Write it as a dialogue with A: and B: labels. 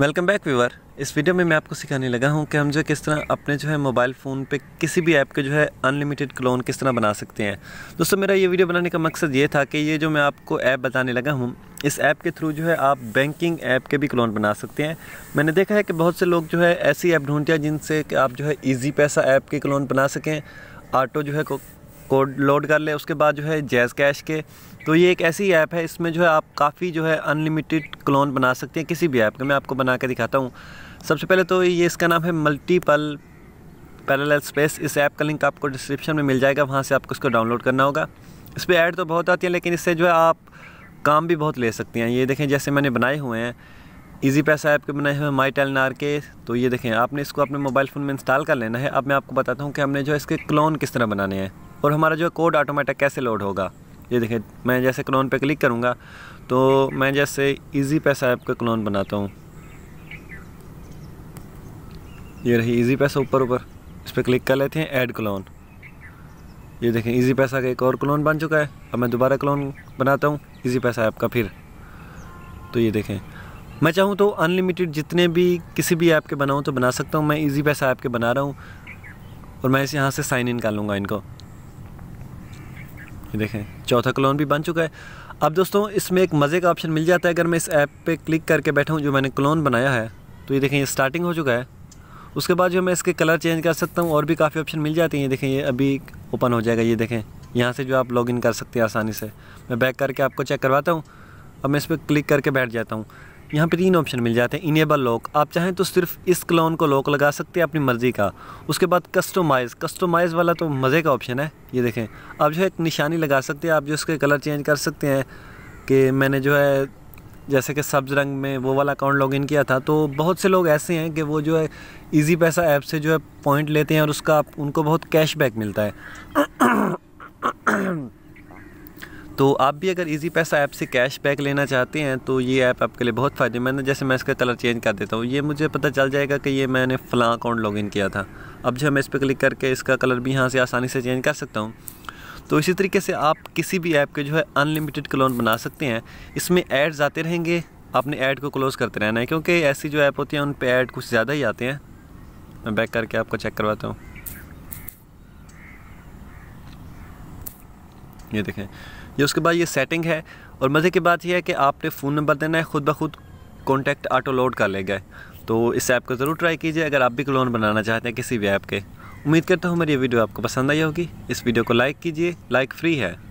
A: welcome back viewer इस video में मैं आपको सिखाने लगा हूं कि हम जो किस तरह अपने जो है मोबाइल फ़ोन पे किसी भी ऐप के जो है अनलिमिटेड क्लोन किस तरह बना सकते हैं दोस्तों मेरा ये वीडियो बनाने का मकसद ये था कि ये जो मैं आपको ऐप बताने लगा हूं इस ऐप के थ्रू जो है आप बैंकिंग ऐप के भी क्लोन बना सकते हैं मैंने देखा है कि बहुत से लोग जो है ऐसी ऐप ढूंढते हैं जिनसे कि आप जो है ईजी पैसा ऐप के क्लोन बना सकें ऑटो जो है कोड लोड कर ले उसके बाद जो है जैज़ कैश के तो ये एक ऐसी ऐप है इसमें जो है आप काफ़ी जो है अनलिमिटेड क्लोन बना सकते हैं किसी भी ऐप का मैं आपको बना के दिखाता हूँ सबसे पहले तो ये इसका नाम है मल्टीपल पैरल स्पेस इस ऐप का लिंक आपको डिस्क्रिप्शन में मिल जाएगा वहाँ से आपको इसको डाउनलोड करना होगा इस पर ऐड तो बहुत आती है लेकिन इससे जो है आप काम भी बहुत ले सकते हैं ये देखें जैसे मैंने बनाए हुए हैं इजी पैसा ऐप के बनाए हुए माई टेल नार के तो ये देखें आपने इसको अपने मोबाइल फ़ोन में इंस्टॉल कर लेना है अब मैं आपको बताता हूँ कि हमने जो है इसके क्लोन किस तरह बनाने हैं और हमारा जो कोड ऑटोमेटिक कैसे लोड होगा ये देखें मैं जैसे क्लोन पे क्लिक करूँगा तो मैं जैसे इजी पैसा ऐप का क्लोन बनाता हूँ ये रही इजी पैसा ऊपर ऊपर इस पर क्लिक कर लेते हैं ऐड क्लोन ये देखें इजी पैसा का एक और क्लोन बन चुका है अब मैं दोबारा क्लोन बनाता हूँ इजी पैसा ऐप का फिर तो ये देखें मैं चाहूँ तो अनलिमिटेड जितने भी किसी भी ऐप के बनाऊँ तो बना सकता हूँ मैं इजी पैसा ऐप के बना रहा हूँ और मैं इस यहाँ से साइन इन कर लूँगा इनको ये देखें चौथा कलोन भी बन चुका है अब दोस्तों इसमें एक मज़े का ऑप्शन मिल जाता है अगर मैं इस ऐप पे क्लिक करके बैठा जो मैंने क्लोन बनाया है तो ये देखें ये स्टार्टिंग हो चुका है उसके बाद जो मैं इसके कलर चेंज कर सकता हूँ और भी काफ़ी ऑप्शन मिल जाते हैं ये देखें ये अभी ओपन हो जाएगा ये देखें यहाँ से जो आप लॉगिन कर सकते हैं आसानी से मैं बैक करके आपको चेक करवाता हूँ अब मैं इस पर क्लिक करके बैठ जाता हूँ यहाँ पे तीन ऑप्शन मिल जाते हैं इनेबल लॉक आप चाहें तो सिर्फ इस क्लोन को लॉक लगा सकते हैं अपनी मर्ज़ी का उसके बाद कस्टोमाइज़ कस्टोमाइज़ वाला तो मज़े का ऑप्शन है ये देखें आप जो है एक निशानी लगा सकते हैं आप जो उसके कलर चेंज कर सकते हैं कि मैंने जो है जैसे कि सब्ज़ रंग में वो वाला अकाउंट लॉगिन किया था तो बहुत से लोग ऐसे हैं कि वो जो है ईजी पैसा ऐप से जो है पॉइंट लेते हैं और उसका उनको बहुत कैशबैक मिलता है तो आप भी अगर इजी पैसा ऐप से कैश बैक लेना चाहते हैं तो ये ऐप आपके लिए बहुत फ़ायदेमंद है जैसे मैं इसका कलर चेंज कर देता हूँ ये मुझे पता चल जाएगा कि ये मैंने फ़लाँ अकाउंट लॉगिन किया था अब जो मैं इस पर क्लिक करके इसका कलर भी यहाँ से आसानी से चेंज कर सकता हूँ तो इसी तरीके से आप किसी भी ऐप के जो है अनलिमिटेड क्लोन बना सकते हैं इसमें एड्स आते रहेंगे आपने ऐड को क्लोज़ करते रहना है क्योंकि ऐसी जो ऐप होती हैं उन पर ऐड कुछ ज़्यादा ही आते हैं मैं बैक करके आपको चेक करवाता हूँ ये देखें ये उसके बाद ये सेटिंग है और मज़े की बात यह है कि आपने फ़ोन नंबर देना है ख़ुद ब खुद कॉन्टैक्ट ऑटो लोड कर ले गए तो इस ऐप को ज़रूर ट्राई कीजिए अगर आप भी क्लोन बनाना चाहते हैं किसी भी ऐप के उम्मीद करता हूँ मेरी ये वीडियो आपको पसंद आई होगी इस वीडियो को लाइक कीजिए लाइक फ्री है